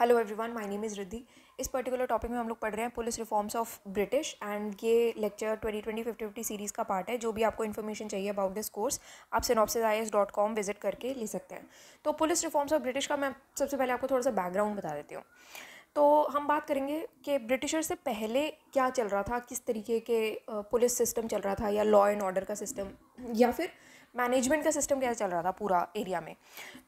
hello everyone my name is Riddhi इस particular topic में हम लोग पढ़ रहे हैं police reforms of British and ये lecture twenty twenty fifty fifty series का पार्ट है जो भी आपको इन्फॉर्मेशन चाहिए अबाउट दिस कोर्स आप synopsis I S dot com visit करके ले सकते हैं तो पुलिस रिफॉर्म्स ऑफ ब्रिटिश का मैं सबसे पहले आपको थोड़ा सा बैकग्राउंड बता देती हूँ तो हम बात करेंगे कि ब्रिटिशर से पहले क्या चल रहा था किस तरीके के पुलिस सिस्टम चल रहा था या लॉ एंड ऑर्डर का सिस्टम या फिर मैनेजमेंट का सिस्टम कैसे चल रहा था पूरा एरिया में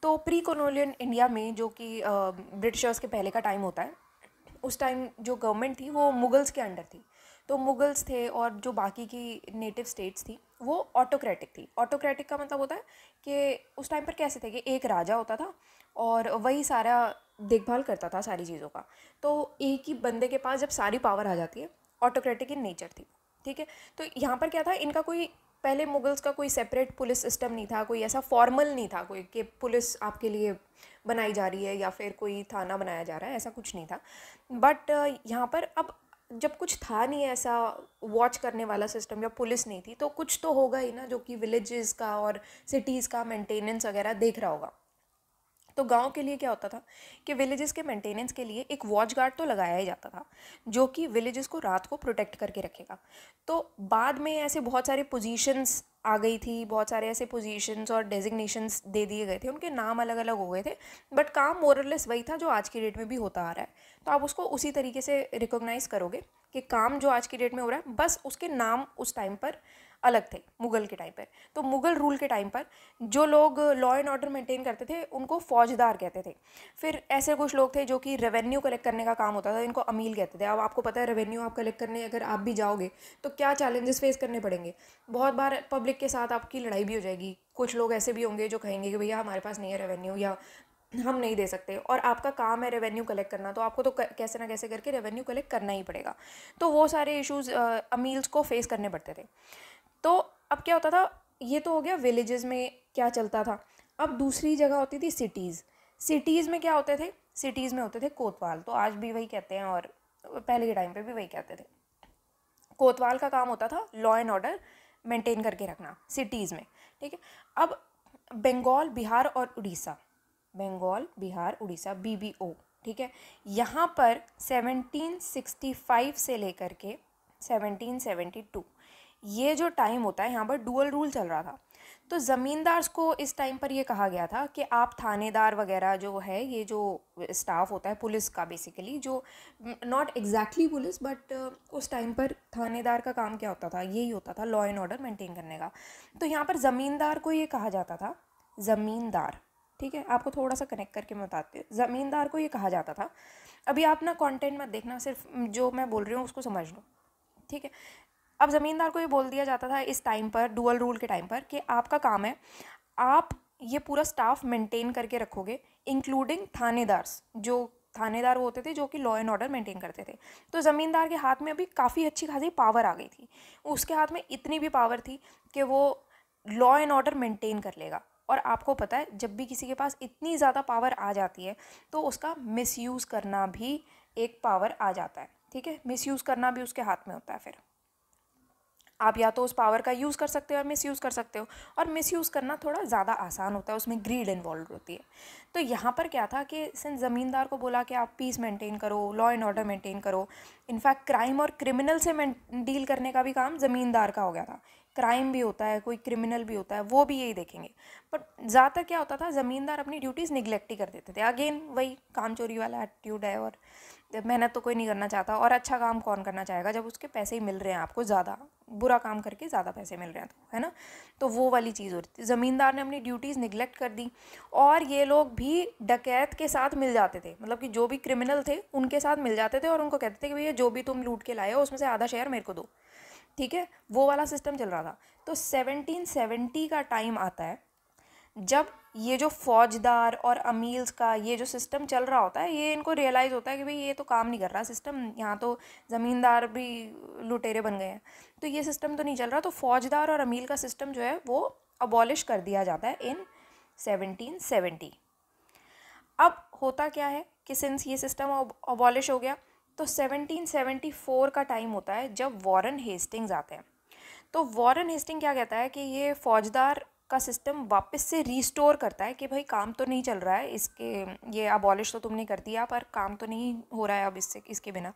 तो प्री कॉलोनियल इंडिया में जो कि ब्रिटिशर्स के पहले का टाइम होता है उस टाइम जो गवर्नमेंट थी वो मुगल्स के अंडर थी तो मुगल्स थे और जो बाकी की नेटिव स्टेट्स थी वो ऑटोक्रेटिक थी ऑटोक्रेटिक का मतलब होता है कि उस टाइम पर कैसे थे कि एक राजा होता था और वही सारा देखभाल करता था सारी चीज़ों का तो एक ही बंदे के पास जब सारी पावर आ जाती है ऑटोक्रेटिक इन नेचर थी ठीक है तो यहाँ पर क्या था इनका कोई पहले मुगल्स का कोई सेपरेट पुलिस सिस्टम नहीं था कोई ऐसा फॉर्मल नहीं था कोई कि पुलिस आपके लिए बनाई जा रही है या फिर कोई थाना बनाया जा रहा है ऐसा कुछ नहीं था बट यहाँ पर अब जब कुछ था नहीं ऐसा वॉच करने वाला सिस्टम या पुलिस नहीं थी तो कुछ तो होगा ही ना जो कि विलेजेस का और सिटीज़ का मेंटेनेंस वगैरह देख रहा होगा तो गांव के लिए क्या होता था कि विलेजेस के मेंटेनेंस के लिए एक वॉच गार्ड तो लगाया ही जाता था जो कि विलेजेस को रात को प्रोटेक्ट करके रखेगा तो बाद में ऐसे बहुत सारे पोजीशंस आ गई थी बहुत सारे ऐसे पोजीशंस और डेजिग्नेशंस दे दिए गए थे उनके नाम अलग अलग हो गए थे बट काम मोरलेस वही था जो आज की डेट में भी होता आ रहा है तो आप उसको उसी तरीके से रिकोगनाइज़ करोगे कि काम जो आज की डेट में हो रहा है बस उसके नाम उस टाइम पर अलग थे मुग़ल के टाइम पर तो मुग़ल रूल के टाइम पर जो लोग लॉ एंड ऑर्डर मेंटेन करते थे उनको फौजदार कहते थे फिर ऐसे कुछ लोग थे जो कि रेवेन्यू कलेक्ट करने का काम होता था इनको अमील कहते थे अब आपको पता है रेवेन्यू आप कलेक्ट करने अगर आप भी जाओगे तो क्या चैलेंजेस फेस करने पड़ेंगे बहुत बार पब्लिक के साथ आपकी लड़ाई भी हो जाएगी कुछ लोग ऐसे भी होंगे जो कहेंगे कि भैया हमारे पास नहीं है रेवेन्यू या हम नहीं दे सकते और आपका काम है रेवेन्यू कलेक्ट करना तो आपको तो कैसे ना कैसे करके रेवेन्यू कलेक्ट करना ही पड़ेगा तो वो सारे इश्यूज़ अमील्स को फेस करने पड़ते थे तो अब क्या होता था ये तो हो गया विलेजेस में क्या चलता था अब दूसरी जगह होती थी सिटीज़ सिटीज़ में क्या होते थे सिटीज़ में होते थे कोतवाल तो आज भी वही कहते हैं और पहले के टाइम पे भी वही कहते थे कोतवाल का काम होता था लॉ एंड ऑर्डर मेंटेन करके रखना सिटीज़ में ठीक है अब बंगाल बिहार और उड़ीसा बंगाल बिहार उड़ीसा बी ठीक है यहाँ पर फाइव से लेकर के टू ये जो टाइम होता है यहाँ पर डुअल रूल चल रहा था तो ज़मींदार को इस टाइम पर यह कहा गया था कि आप थानेदार वगैरह जो है ये जो स्टाफ होता है पुलिस का बेसिकली जो not exactly police but uh, उस टाइम पर थानेदार का काम क्या होता था यही होता था लॉ एंड ऑर्डर मेंटेन करने का तो यहाँ पर ज़मींदार को ये कहा जाता था ज़मींदार ठीक है आपको थोड़ा सा कनेक्ट करके मैं बताती हूँ ज़मींदार को ये कहा जाता था अभी आप ना कॉन्टेंट मत देखना सिर्फ जो मैं बोल रही हूँ उसको समझ लो ठीक है अब ज़मींदार को ये बोल दिया जाता था इस टाइम पर डुअल रूल के टाइम पर कि आपका काम है आप ये पूरा स्टाफ मेंटेन करके रखोगे इंक्लूडिंग थानेदार्स जो थानेदार होते थे जो कि लॉ एंड ऑर्डर मेंटेन करते थे तो ज़मींदार के हाथ में अभी काफ़ी अच्छी खासी पावर आ गई थी उसके हाथ में इतनी भी पावर थी कि वो लॉ एंड ऑर्डर मेंटेन कर लेगा और आपको पता है जब भी किसी के पास इतनी ज़्यादा पावर आ जाती है तो उसका मिसयूज़ करना भी एक पावर आ जाता है ठीक है मिसयूज़ करना भी उसके हाथ में होता है फिर आप या तो उस पावर का यूज़ कर सकते हो या मिस यूज़ कर सकते हो और मिस यूज़ करना थोड़ा ज़्यादा आसान होता है उसमें ग्रीड इन्वॉल्व होती है तो यहाँ पर क्या था कि सिंस ज़मींदार को बोला कि आप पीस मेंटेन करो लॉ एंड ऑर्डर मेंटेन करो इनफैक्ट क्राइम और क्रिमिनल से डील करने का भी काम ज़मींदार का हो गया था क्राइम भी होता है कोई क्रिमिनल भी होता है वो भी यही देखेंगे बट ज़्यादातर क्या होता था ज़मींदार अपनी ड्यूटीज़ निगलेक्ट ही कर देते थे अगेन वही काम चोरी वाला एटीट्यूड है और मेहनत तो कोई नहीं करना चाहता और अच्छा काम कौन करना चाहेगा जब उसके पैसे ही मिल रहे हैं आपको ज़्यादा बुरा काम करके ज़्यादा पैसे मिल रहे हैं तो है ना तो वो वाली चीज़ हो रही थी ज़मींदार ने अपनी ड्यूटीज़ निगलेक्ट कर दी और ये लोग भी डकैत के साथ मिल जाते थे मतलब कि जो भी क्रिमिनल थे उनके साथ मिल जाते थे और उनको कहते थे कि भैया जो भी तुम लूट के लाए हो उसमें से आधा शेयर मेरे को दो ठीक है वो वाला सिस्टम चल रहा था तो सेवनटीन का टाइम आता है जब ये जो फौजदार और अमील्स का ये जो सिस्टम चल रहा होता है ये इनको रियलाइज़ होता है कि भाई ये तो काम नहीं कर रहा सिस्टम यहाँ तो ज़मींदार भी लुटेरे बन गए हैं तो ये सिस्टम तो नहीं चल रहा तो फौजदार और अमील का सिस्टम जो है वो अबॉलिश कर दिया जाता है इन सेवनटीन सेवेंटी अब होता क्या है कि सिंस ये सिस्टम अबॉलिश हो गया तो सेवनटीन सेवेंटी फोर का टाइम होता है जब वॉरन हेस्टिंग्स आते हैं तो वॉरन हेस्टिंग क्या कहता है कि ये फौजदार का सिस्टम वापस से रिस्टोर करता है कि भाई काम तो नहीं चल रहा है इसके ये अबॉलिश तो तुमने कर दिया पर काम तो नहीं हो रहा है अब इससे इसके बिना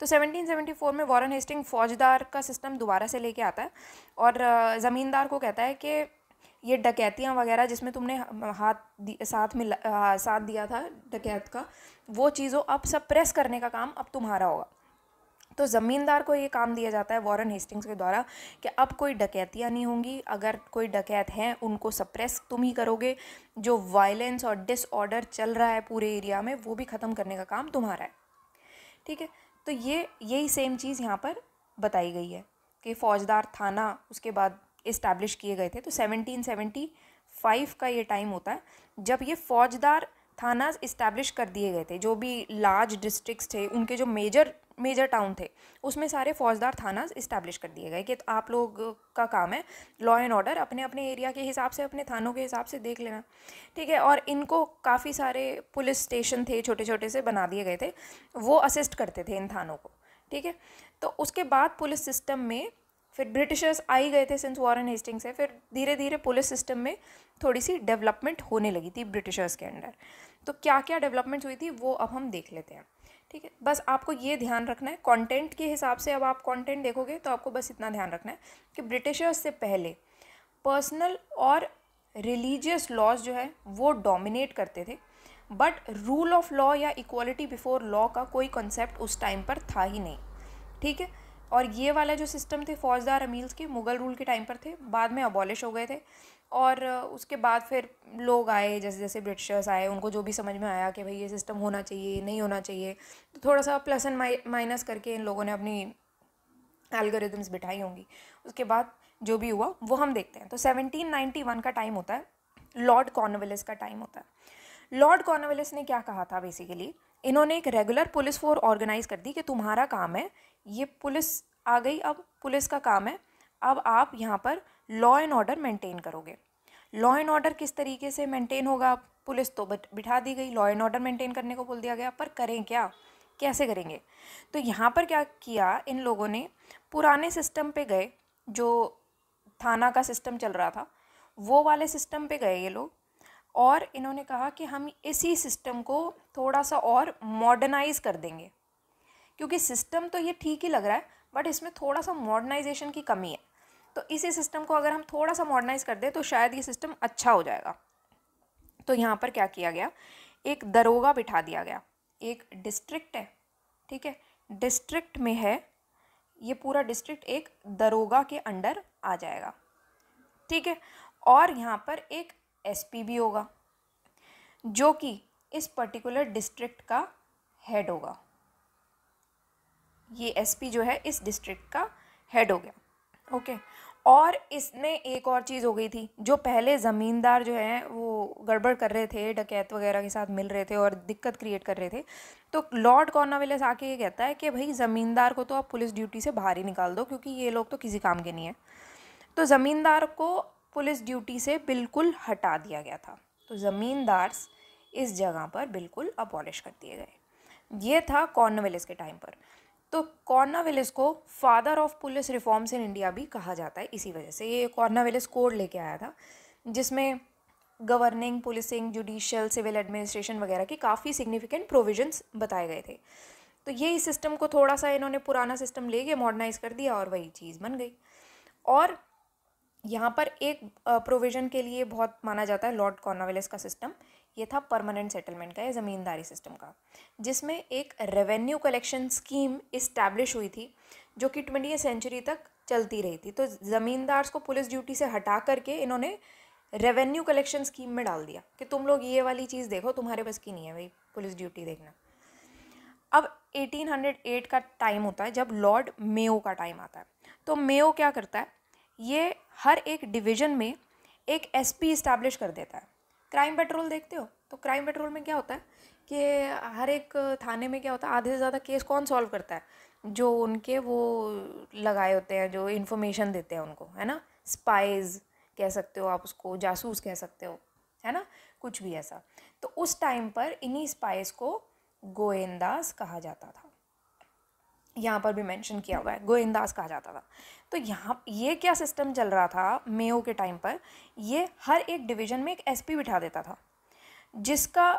तो 1774 में वॉरन हेस्टिंग फौजदार का सिस्टम दोबारा से लेके आता है और ज़मींदार को कहता है कि ये डकैतियाँ वगैरह जिसमें तुमने हाथ दी साथ में साथ दिया था डकैत का वो चीज़ों अब सब प्रेस करने का काम अब तुम्हारा होगा तो ज़मींदार को ये काम दिया जाता है वॉरन हेस्टिंग्स के द्वारा कि अब कोई डकैतियाँ नहीं होंगी अगर कोई डकैत हैं उनको सप्रेस तुम ही करोगे जो वायलेंस और डिसऑर्डर चल रहा है पूरे एरिया में वो भी ख़त्म करने का काम तुम्हारा है ठीक है तो ये यही सेम चीज़ यहाँ पर बताई गई है कि फ़ौजदार थाना उसके बाद इस्टेब्लिश किए गए थे तो सेवनटीन सेवेंटी फाइव का ये टाइम होता है जब ये फ़ौजदार थानाज इस्टेब्लिश कर दिए गए थे जो भी लार्ज डिस्ट्रिक्स थे उनके जो मेजर मेजर टाउन थे उसमें सारे फौजदार थानाज इस्टेब्लिश कर दिए गए कि तो आप लोग का काम है लॉ एंड ऑर्डर अपने अपने एरिया के हिसाब से अपने थानों के हिसाब से देख लेना ठीक है और इनको काफ़ी सारे पुलिस स्टेशन थे छोटे छोटे से बना दिए गए थे वो असिस्ट करते थे इन थानों को ठीक है तो उसके बाद पुलिस सिस्टम में फिर ब्रिटिशर्स आ ही गए थे सिंस वॉरन हेस्टिंग्स है फिर धीरे धीरे पुलिस सिस्टम में थोड़ी सी डेवलपमेंट होने लगी थी ब्रिटिशर्स के अंडर तो क्या क्या डेवलपमेंट्स हुई थी वो अब हम देख लेते हैं ठीक है बस आपको ये ध्यान रखना है कंटेंट के हिसाब से अब आप कंटेंट देखोगे तो आपको बस इतना ध्यान रखना है कि ब्रिटिशर्स से पहले पर्सनल और रिलीजियस लॉज जो है वो डोमिनेट करते थे बट रूल ऑफ लॉ या इक्वालिटी बिफोर लॉ का कोई कॉन्सेप्ट उस टाइम पर था ही नहीं ठीक है और ये वाला जो सिस्टम थे फौजदार अमील्स के मुग़ल रूल के टाइम पर थे बाद में अबॉलिश हो गए थे और उसके बाद फिर लोग आए जैसे जैसे ब्रिटिशर्स आए उनको जो भी समझ में आया कि भाई ये सिस्टम होना चाहिए नहीं होना चाहिए तो थोड़ा सा प्लस एंड माइनस करके इन लोगों ने अपनी एल्गोरिदम्स बिठाई होंगी उसके बाद जो भी हुआ वो हम देखते हैं तो 1791 का टाइम होता है लॉर्ड कॉर्नवेलिस का टाइम होता है लॉर्ड कॉर्नवेलिस ने क्या कहा था बेसिकली इन्होंने एक रेगुलर पुलिस फोर्स ऑर्गेनाइज कर दी कि तुम्हारा काम है ये पुलिस आ गई अब पुलिस का काम है अब आप यहाँ पर लॉ एंड ऑर्डर मेंटेन करोगे लॉ एंड ऑर्डर किस तरीके से मेंटेन होगा पुलिस तो बिठा दी गई लॉ एंड ऑर्डर मेंटेन करने को बोल दिया गया पर करें क्या कैसे करेंगे तो यहाँ पर क्या किया इन लोगों ने पुराने सिस्टम पे गए जो थाना का सिस्टम चल रहा था वो वाले सिस्टम पे गए ये लोग और इन्होंने कहा कि हम इसी सिस्टम को थोड़ा सा और मॉडर्नाइज कर देंगे क्योंकि सिस्टम तो ये ठीक ही लग रहा है बट इसमें थोड़ा सा मॉडर्नाइजेशन की कमी है तो इसी सिस्टम को अगर हम थोड़ा सा मॉडर्नाइज कर दें तो शायद ये सिस्टम अच्छा हो जाएगा तो यहाँ पर क्या किया गया एक दरोगा बिठा दिया गया एक डिस्ट्रिक्ट है ठीक है डिस्ट्रिक्ट में है ये पूरा डिस्ट्रिक्ट एक दरोगा के अंडर आ जाएगा ठीक है और यहाँ पर एक एसपी भी होगा जो कि इस पर्टिकुलर डिस्ट्रिक्ट का हेड होगा ये एसपी जो है इस डिस्ट्रिक्ट का हेड हो गया ओके और इसमें एक और चीज़ हो गई थी जो पहले ज़मींदार जो है वो गड़बड़ कर रहे थे डकैत वगैरह के साथ मिल रहे थे और दिक्कत क्रिएट कर रहे थे तो लॉर्ड कॉर्नाविलिस आके ये कहता है कि भाई ज़मींदार को तो आप पुलिस ड्यूटी से बाहर ही निकाल दो क्योंकि ये लोग तो किसी काम के नहीं है तो ज़मींदार को पुलिस ड्यूटी से बिल्कुल हटा दिया गया था तो ज़मींदार इस जगह पर बिल्कुल अपॉलिश कर दिए गए ये था कॉर्नवेलिस के टाइम पर तो कॉर्नावेलिस को father of police reforms in India भी कहा जाता है इसी वजह से ये कॉर्नावेलिस कोड लेके आया था जिसमें governing policing judicial civil administration वगैरह के काफ़ी सिग्निफिकेंट प्रोविजंस बताए गए थे तो ये इस सिस्टम को थोड़ा सा इन्होंने पुराना सिस्टम ले गया मॉडर्नाइज कर दिया और वही चीज़ बन गई और यहाँ पर एक प्रोविज़न के लिए बहुत माना जाता है लॉर्ड कॉर्नवेलिस का सिस्टम ये था परमानेंट सेटलमेंट का या ज़मींदारी सिस्टम का जिसमें एक रेवेन्यू कलेक्शन स्कीम इस्टेब्लिश हुई थी जो कि ट्वेंटी सेंचुरी तक चलती रही थी तो ज़मींदार्स को पुलिस ड्यूटी से हटा करके इन्होंने रेवेन्यू कलेक्शन स्कीम में डाल दिया कि तुम लोग ये वाली चीज़ देखो तुम्हारे बस की नहीं है भाई पुलिस ड्यूटी देखना अब 1808 का टाइम होता है जब लॉर्ड मेयो का टाइम आता है तो मेयो क्या करता है ये हर एक डिवीज़न में एक एसपी पी कर देता है क्राइम पेट्रोल देखते हो तो क्राइम पेट्रोल में क्या होता है कि हर एक थाने में क्या होता है आधे से ज़्यादा केस कौन सॉल्व करता है जो उनके वो लगाए होते हैं जो इन्फॉर्मेशन देते हैं उनको है ना स्पाइज कह सकते हो आप उसको जासूस कह सकते हो है ना कुछ भी ऐसा तो उस टाइम पर इन्हीं स्पाइस को गोयंदाज कहा जाता था यहाँ पर भी मेंशन किया हुआ है गोविंदास कहा जाता था तो यहाँ ये क्या सिस्टम चल रहा था मेयो के टाइम पर ये हर एक डिवीज़न में एक एसपी बिठा देता था जिसका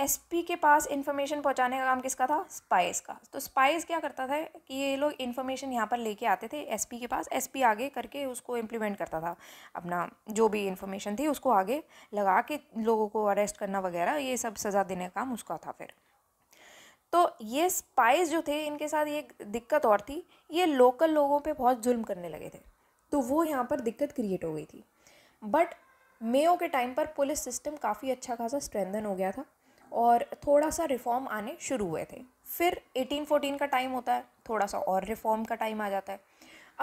एसपी के पास इन्फॉर्मेशन पहुँचाने का काम किसका था स्पाइस का तो स्पाइस क्या करता था कि ये लोग इन्फॉर्मेशन यहाँ पर लेके आते थे एसपी के पास एसपी आगे करके उसको इम्प्लीमेंट करता था अपना जो भी इन्फॉर्मेशन थी उसको आगे लगा के लोगों को अरेस्ट करना वगैरह ये सब सज़ा देने का काम उसका था फिर तो ये स्पाइस जो थे इनके साथ ये दिक्कत और थी ये लोकल लोगों पे बहुत जुल्म करने लगे थे तो वो यहाँ पर दिक्कत क्रिएट हो गई थी बट मेयो के टाइम पर पुलिस सिस्टम काफ़ी अच्छा खासा स्ट्रेंथन हो गया था और थोड़ा सा रिफॉर्म आने शुरू हुए थे फिर 1814 का टाइम होता है थोड़ा सा और रिफॉर्म का टाइम आ जाता है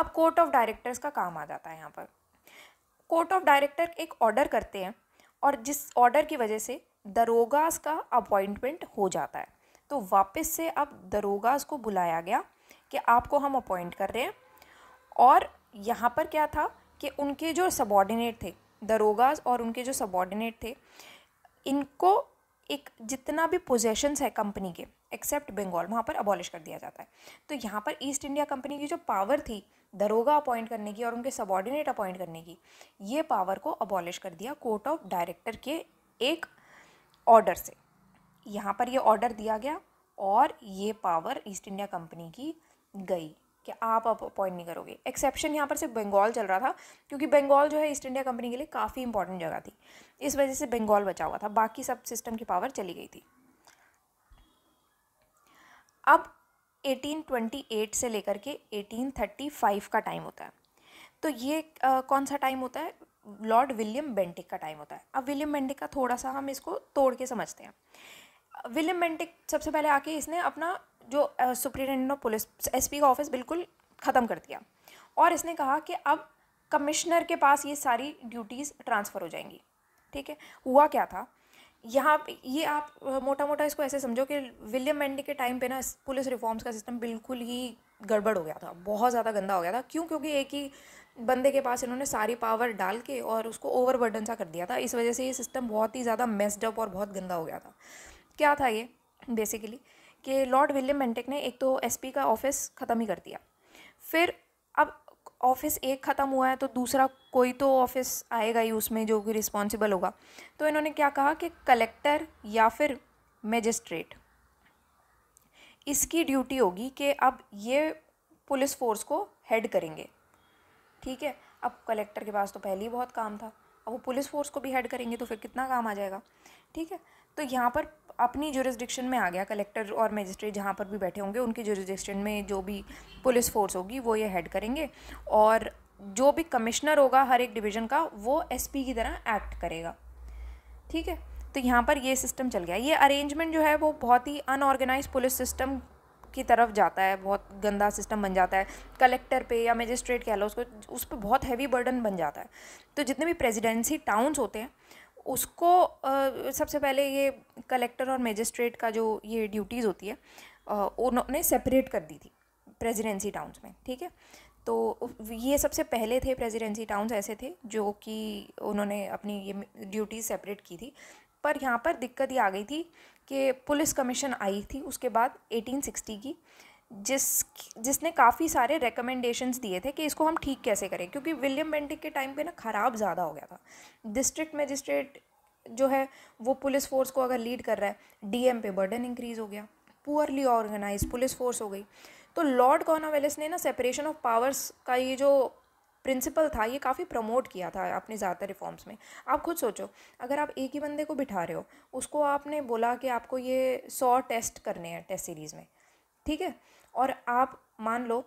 अब कोर्ट ऑफ डायरेक्टर्स का काम आ जाता है यहाँ पर कोर्ट ऑफ डायरेक्टर एक ऑर्डर करते हैं और जिस ऑर्डर की वजह से दरोगास का अपॉइंटमेंट हो जाता है तो वापस से अब दरोगाज को बुलाया गया कि आपको हम अपॉइंट कर रहे हैं और यहाँ पर क्या था कि उनके जो सबॉर्डिनेट थे दरोगाज और उनके जो सबॉर्डिनेट थे इनको एक जितना भी पोजेशंस है कंपनी के एक्सेप्ट बंगाल वहाँ पर अबॉलिश कर दिया जाता है तो यहाँ पर ईस्ट इंडिया कंपनी की जो पावर थी दरोगा अपॉइंट करने की और उनके सबॉर्डिनेट अपॉइंट करने की ये पावर को अबॉलिश कर दिया कोर्ट ऑफ डायरेक्टर के एक ऑर्डर से यहाँ पर ये ऑर्डर दिया गया और ये पावर ईस्ट इंडिया कंपनी की गई कि आप अब अपॉइंट नहीं करोगे एक्सेप्शन यहाँ पर सिर्फ बंगाल चल रहा था क्योंकि बंगाल जो है ईस्ट इंडिया कंपनी के लिए काफ़ी इंपॉर्टेंट जगह थी इस वजह से बंगाल बचा हुआ था बाकी सब सिस्टम की पावर चली गई थी अब 1828 से लेकर के 1835 का टाइम होता है तो ये आ, कौन सा टाइम होता है लॉर्ड विलियम बेंटिक का टाइम होता है अब विलियम बेंटिक का थोड़ा सा हम इसको तोड़ के समझते हैं विलियम बेंटिक सबसे पहले आके इसने अपना जो सुप्रिटेंडेंट ऑफ पुलिस एस का ऑफिस बिल्कुल ख़त्म कर दिया और इसने कहा कि अब कमिश्नर के पास ये सारी ड्यूटीज़ ट्रांसफ़र हो जाएंगी ठीक है हुआ क्या था यहाँ ये आप मोटा मोटा इसको ऐसे समझो कि विलियम मैंडी के टाइम पे ना पुलिस रिफॉर्म्स का सिस्टम बिल्कुल ही गड़बड़ हो गया था बहुत ज़्यादा गंदा हो गया था क्यों क्योंकि एक ही बंदे के पास इन्होंने सारी पावर डाल के और उसको ओवरबर्डन सा कर दिया था इस वजह से ये सिस्टम बहुत ही ज़्यादा मेस्डअप और बहुत गंदा हो गया था क्या था ये बेसिकली कि लॉर्ड विलियम मेंटेक ने एक तो एसपी का ऑफिस ख़त्म ही कर दिया फिर अब ऑफिस एक ख़त्म हुआ है तो दूसरा कोई तो ऑफिस आएगा ही उसमें जो कि रिस्पॉन्सिबल होगा तो इन्होंने क्या कहा कि कलेक्टर या फिर मजिस्ट्रेट इसकी ड्यूटी होगी कि अब ये पुलिस फोर्स को हेड करेंगे ठीक है अब कलेक्टर के पास तो पहले ही बहुत काम था अब वो पुलिस फोर्स को भी हेड करेंगे तो फिर कितना काम आ जाएगा ठीक है तो यहाँ पर अपनी जुरिस्डिक्शन में आ गया कलेक्टर और मजिस्ट्रेट जहाँ पर भी बैठे होंगे उनकी जुरिस्डिक्शन में जो भी पुलिस फोर्स होगी वो ये हेड करेंगे और जो भी कमिश्नर होगा हर एक डिवीज़न का वो एसपी की तरह एक्ट करेगा ठीक है तो यहाँ पर ये सिस्टम चल गया ये अरेंजमेंट जो है वो बहुत ही अनऑर्गेनाइज पुलिस सिस्टम की तरफ जाता है बहुत गंदा सिस्टम बन जाता है कलेक्टर पे या मजिस्ट्रेट कह लो उसको उस पर बहुत हैवी बर्डन बन जाता है तो जितने भी प्रेसिडेंसी टाउन्स होते हैं उसको आ, सबसे पहले ये कलेक्टर और मजिस्ट्रेट का जो ये ड्यूटीज़ होती है उन्होंने सेपरेट कर दी थी प्रेजिडेंसी टाउन्स में ठीक है तो ये सबसे पहले थे प्रेजिडेंसी टाउन्स ऐसे थे जो कि उन्होंने अपनी ये ड्यूटीज़ सेपरेट की थी पर यहाँ पर दिक्कत ये आ गई थी कि पुलिस कमीशन आई थी उसके बाद 1860 की जिस जिसने काफ़ी सारे रिकमेंडेशंस दिए थे कि इसको हम ठीक कैसे करें क्योंकि विलियम बेंटिक के टाइम पे ना ख़राब ज़्यादा हो गया था डिस्ट्रिक्ट मजिस्ट्रेट जो है वो पुलिस फोर्स को अगर लीड कर रहा है डीएम पे बर्डन इंक्रीज़ हो गया पुअरली ऑर्गेनाइज पुलिस फोर्स हो गई तो लॉर्ड कॉर्नावेलिस ने ना सेपरेशन ऑफ पावर्स का ये जो प्रिंसिपल था ये काफ़ी प्रमोट किया था आपने ज़्यादातर रिफॉर्म्स में आप खुद सोचो अगर आप एक ही बंदे को बिठा रहे हो उसको आपने बोला कि आपको ये सौ टेस्ट करने हैं टेस्ट सीरीज़ में ठीक है और आप मान लो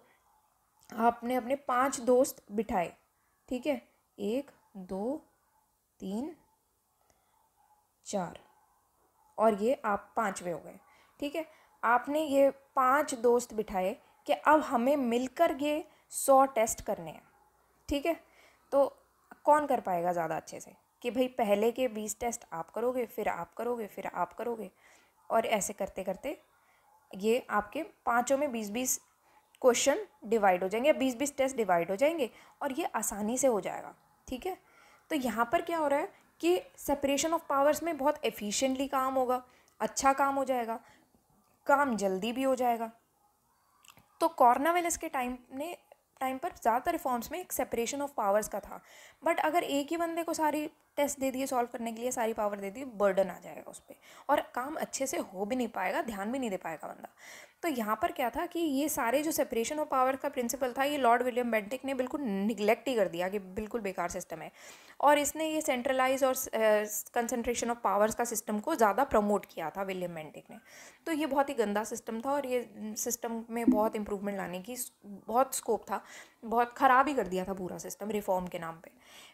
आपने अपने पांच दोस्त बिठाए ठीक है एक दो तीन चार और ये आप पाँचवें हो गए ठीक है आपने ये पांच दोस्त बिठाए कि अब हमें मिलकर ये सौ टेस्ट करने हैं ठीक है तो कौन कर पाएगा ज़्यादा अच्छे से कि भाई पहले के बीस टेस्ट आप करोगे फिर आप करोगे फिर आप करोगे और ऐसे करते करते ये आपके पाँचों में बीस बीस क्वेश्चन डिवाइड हो जाएंगे या बीस बीस टेस्ट डिवाइड हो जाएंगे और ये आसानी से हो जाएगा ठीक है तो यहाँ पर क्या हो रहा है कि सेपरेशन ऑफ पावर्स में बहुत एफिशिएंटली काम होगा अच्छा काम हो जाएगा काम जल्दी भी हो जाएगा तो कॉर्नावेलस के टाइम ने टाइम पर ज़्यादातर रिफॉर्म्स में एक सेपरेशन ऑफ पावर्स का था बट अगर एक ही बंदे को सारी टेस्ट दे दिए सॉल्व करने के लिए सारी पावर दे दी बर्डन आ जाएगा उस पर और काम अच्छे से हो भी नहीं पाएगा ध्यान भी नहीं दे पाएगा बंदा तो यहाँ पर क्या था कि ये सारे जो सेपरेशन ऑफ पावर का प्रिंसिपल था ये लॉर्ड विलियम बेंटिक ने बिल्कुल निगलेक्ट ही कर दिया कि बिल्कुल बेकार सिस्टम है और इसने ये सेंट्रलाइज और कंसनट्रेशन ऑफ पावर्स का सिस्टम को ज़्यादा प्रमोट किया था विलियम बेंटिक ने तो ये बहुत ही गंदा सिस्टम था और ये सिस्टम में बहुत इम्प्रूवमेंट लाने की बहुत स्कोप था बहुत ख़राब ही कर दिया था पूरा सिस्टम रिफॉर्म के नाम पे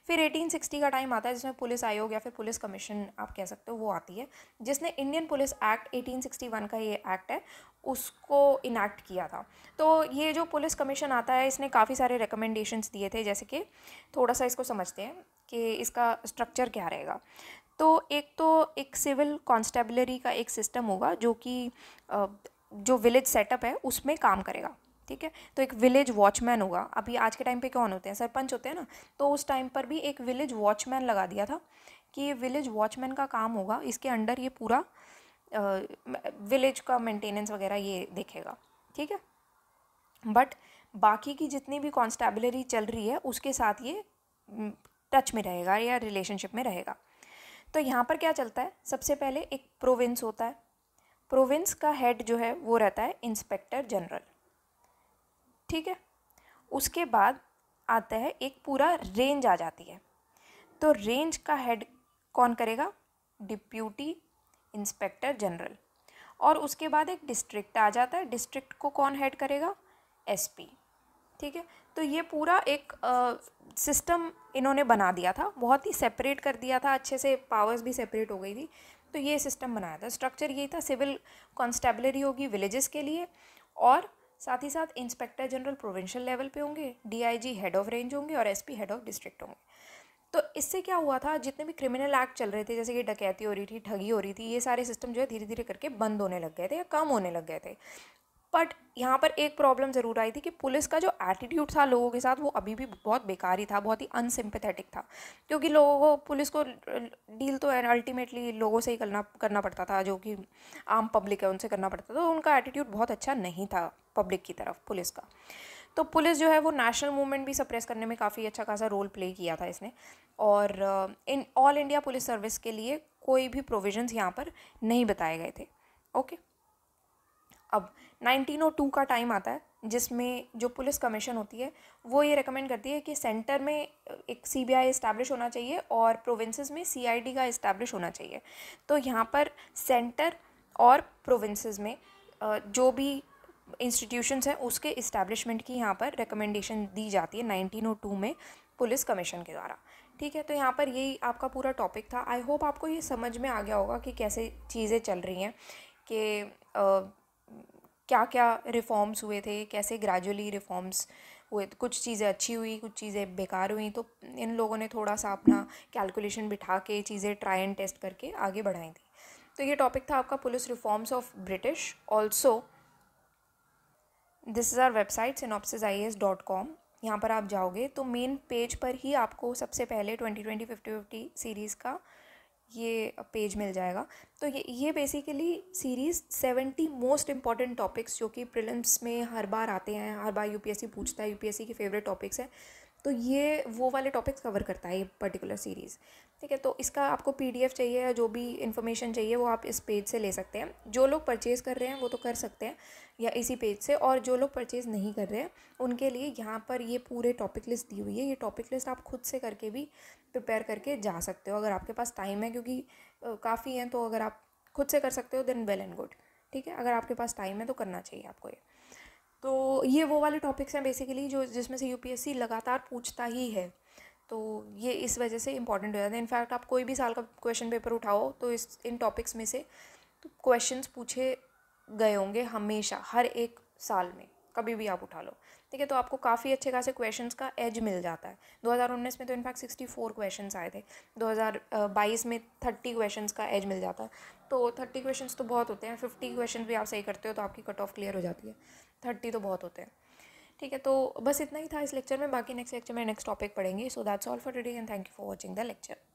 फिर 1860 का टाइम आता है जिसमें पुलिस आयोग या फिर पुलिस कमीशन आप कह सकते हो वो आती है जिसने इंडियन पुलिस एक्ट 1861 का ये एक्ट है उसको इनैक्ट किया था तो ये जो पुलिस कमीशन आता है इसने काफ़ी सारे रिकमेंडेशंस दिए थे जैसे कि थोड़ा सा इसको समझते हैं कि इसका स्ट्रक्चर क्या रहेगा तो एक तो एक सिविल कॉन्स्टेबलरी का एक सिस्टम होगा जो कि जो विलेज सेटअप है उसमें काम करेगा ठीक है तो एक विलेज वॉचमैन होगा अभी आज के टाइम पे कौन होते हैं सरपंच होते हैं ना तो उस टाइम पर भी एक विलेज वॉचमैन लगा दिया था कि ये विलेज वॉचमैन का काम होगा इसके अंडर ये पूरा विलेज का मेंटेनेंस वगैरह ये देखेगा ठीक है बट बाकी की जितनी भी कॉन्स्टेबलरी चल रही है उसके साथ ये टच में रहेगा या रिलेशनशिप में रहेगा तो यहाँ पर क्या चलता है सबसे पहले एक प्रोविंस होता है प्रोविंस का हेड जो है वो रहता है इंस्पेक्टर जनरल ठीक है उसके बाद आता है एक पूरा रेंज आ जाती है तो रेंज का हेड कौन करेगा डिप्यूटी इंस्पेक्टर जनरल और उसके बाद एक डिस्ट्रिक्ट आ जाता है डिस्ट्रिक्ट को कौन हेड करेगा एसपी ठीक है तो ये पूरा एक सिस्टम इन्होंने बना दिया था बहुत ही सेपरेट कर दिया था अच्छे से पावर्स भी सेपरेट हो गई थी तो ये सिस्टम बनाया था स्ट्रक्चर यही था सिविल कॉन्स्टेबलरी होगी विलेजेस के लिए और साथ ही साथ इंस्पेक्टर जनरल प्रोविंशियल लेवल पे होंगे डीआईजी हेड ऑफ रेंज होंगे और एसपी हेड ऑफ डिस्ट्रिक्ट होंगे तो इससे क्या हुआ था जितने भी क्रिमिनल एक्ट चल रहे थे जैसे कि डकैती हो रही थी ठगी हो रही थी ये सारे सिस्टम जो है धीरे धीरे करके बंद होने लग गए थे या कम होने लग गए थे बट यहाँ पर एक प्रॉब्लम ज़रूर आई थी कि पुलिस का जो एटीट्यूड था लोगों के साथ वो अभी भी बहुत बेकार ही था बहुत ही अनसिम्पथेटिक था क्योंकि लोगों को पुलिस को डील तो अल्टीमेटली लोगों से ही करना करना पड़ता था जो कि आम पब्लिक है उनसे करना पड़ता था तो उनका एटीट्यूड बहुत अच्छा नहीं था पब्लिक की तरफ पुलिस का तो पुलिस जो है वो नेशनल मूवमेंट भी सप्रेस करने में काफ़ी अच्छा खासा रोल प्ले किया था इसने और in all India police service के लिए कोई भी प्रोविजंस यहाँ पर नहीं बताए गए थे ओके अब 1902 का टाइम आता है जिसमें जो पुलिस कमीशन होती है वो ये रेकमेंड करती है कि सेंटर में uh, एक सी बी आई होना चाहिए और प्रोविंसेस में सी आई डी का इस्टेब्लिश होना चाहिए तो यहाँ पर सेंटर और प्रोविंसेस में uh, जो भी इंस्टीट्यूशंस हैं उसके इस्टेब्लिशमेंट की यहाँ पर रिकमेंडेशन दी जाती है 1902 में पुलिस कमीशन के द्वारा ठीक है तो यहाँ पर यही आपका पूरा टॉपिक था आई होप आपको ये समझ में आ गया होगा कि कैसे चीज़ें चल रही हैं कि क्या क्या रिफॉर्म्स हुए थे कैसे ग्रेजुअली रिफॉर्म्स हुए कुछ चीज़ें अच्छी हुई कुछ चीज़ें बेकार हुई तो इन लोगों ने थोड़ा सा अपना कैलकुलेशन बिठा के चीज़ें ट्राई एंड टेस्ट करके आगे बढ़ाई थी तो ये टॉपिक था आपका police reforms of British also this is our website synopsis I S dot com यहाँ पर आप जाओगे तो मेन पेज पर ही आपको सबसे पहले twenty twenty fifty fifty series का ये पेज मिल जाएगा तो ये ये basically series seventy most important topics जो कि प्रिलिम्स में हर बार आते हैं हर बार यूपीएससी पूछता है यूपीएससी के फेवरेट टॉपिक्स हैं तो ये वो वाले टॉपिक्स कवर करता है ये पर्टिकुलर सीरीज़ ठीक है तो इसका आपको पीडीएफ चाहिए या जो भी इन्फॉर्मेशन चाहिए वो आप इस पेज से ले सकते हैं जो लोग परचेज़ कर रहे हैं वो तो कर सकते हैं या इसी पेज से और जो लोग परचेज़ नहीं कर रहे हैं उनके लिए यहाँ पर ये पूरे टॉपिक लिस्ट दी हुई है ये टॉपिक लिस्ट आप खुद से करके भी प्रिपेयर करके जा सकते हो अगर आपके पास टाइम है क्योंकि काफ़ी हैं तो अगर आप खुद से कर सकते हो देन वेल एंड गुड ठीक है अगर आपके पास टाइम है तो करना चाहिए आपको ये तो ये वो वाले टॉपिक्स हैं बेसिकली जो जिसमें से यू लगातार पूछता ही है तो ये इस वजह से इंपॉर्टेंट हो जाता है इनफैक्ट आप कोई भी साल का क्वेश्चन पेपर उठाओ तो इस इन टॉपिक्स में से क्वेश्चंस तो पूछे गए होंगे हमेशा हर एक साल में कभी भी आप उठा लो ठीक है तो आपको काफ़ी अच्छे खासे क्वेश्चन का एज मिल जाता है 2019 में तो इनफैक्ट 64 क्वेश्चन आए थे 2022 में 30 क्वेश्चन का एज मिल जाता है तो 30 क्वेश्चन तो बहुत होते हैं 50 क्वेश्चन भी आप सही करते हो तो आपकी कट ऑफ क्लियर हो जाती है 30 तो बहुत होते हैं ठीक है तो बस इतना ही था इस लेक्चर में बाकी नेक्स्ट लेक्चर में नेक्स्ट टॉपिक पढ़ेंगे so that's all for today and thank you for watching the lecture